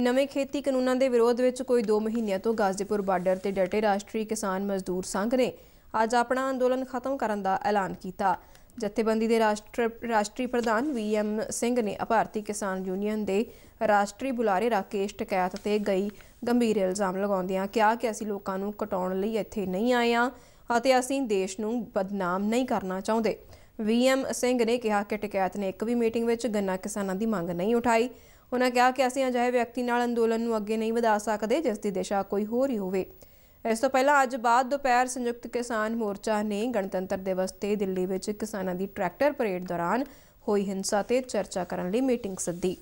ਨਵੇਂ ਖੇਤੀ ਕਾਨੂੰਨਾਂ ਦੇ ਵਿਰੋਧ ਵਿੱਚ ਕੋਈ 2 ਮਹੀਨਿਆਂ ਤੋਂ ਗਾਜ਼ੀਪੁਰ ਬਾਰਡਰ ਤੇ ਡਟੇ ਰਾਸ਼ਟਰੀ ਕਿਸਾਨ ਮਜ਼ਦੂਰ ਸੰਘ ਨੇ ਅੱਜ ਆਪਣਾ ਅੰਦੋਲਨ ਖਤਮ ਕਰਨ ਦਾ ਐਲਾਨ ਕੀਤਾ ਜਥੇਬੰਦੀ ਦੇ ਰਾਸ਼ਟਰੀ ਪ੍ਰਧਾਨ ਵੀਐਮ ਸਿੰਘ ਨੇ ਭਾਰਤੀ ਕਿਸਾਨ ਯੂਨੀਅਨ ਦੇ ਰਾਸ਼ਟਰੀ ਬੁਲਾਰੇ ਰਾਕੇਸ਼ ਟਕੈਤ ਤੇ ਗਈ ਗੰਭੀਰ ਇਲਜ਼ਾਮ ਲਗਾਉਂਦਿਆਂ ਕਿਹਾ ਕਿ ਅਸੀਂ ਲੋਕਾਂ ਨੂੰ ਕਟਾਉਣ ਲਈ ਇੱਥੇ ਨਹੀਂ ਆਏ ਆ ਅਤੇ ਅਸੀਂ ਦੇਸ਼ ਨੂੰ ਬਦਨਾਮ ਨਹੀਂ ਕਰਨਾ ਚਾਹੁੰਦੇ ਵੀਐਮ ਸਿੰਘ ਨੇ ਕਿਹਾ ਕਿ ਟਕੈਤ ਨੇ ਇੱਕ ਵੀ ਮੀਟਿੰਗ ਵਿੱਚ ਗੰਨਾ ਕਿਸਾਨਾਂ ਦੀ ਮੰਗ ਨਹੀਂ ਉਠਾਈ ਉਹਨਾਂ ਕਿਹਾ ਕਿ ਅਸੀਂ ਅਜਿਹੇ ਵਿਅਕਤੀ ਨਾਲ ਅੰਦੋਲਨ ਨੂੰ ਅੱਗੇ ਨਹੀਂ ਵਧਾ ਸਕਦੇ ਜਿਸ ਦੀ ਦਿਸ਼ਾ ਕੋਈ ਹੋਰ ਹੀ ਹੋਵੇ ਇਸ ਤੋਂ ਪਹਿਲਾਂ ਅੱਜ ਬਾਅਦ ਦੁਪਹਿਰ ਸੰਯੁਕਤ ਕਿਸਾਨ ਮੋਰਚਾ ਨੇ ਗਣਤੰਤਰ ਦਿਵਸ ਤੇ ਦਿੱਲੀ ਵਿੱਚ ਕਿਸਾਨਾਂ ਦੀ ਟਰੈਕਟਰ ਪਰੇਡ ਦੌਰਾਨ ਹੋਈ ਹਿੰਸਾ ਤੇ ਚਰਚਾ ਕਰਨ ਲਈ ਮੀਟਿੰਗ ਸੱਦੀ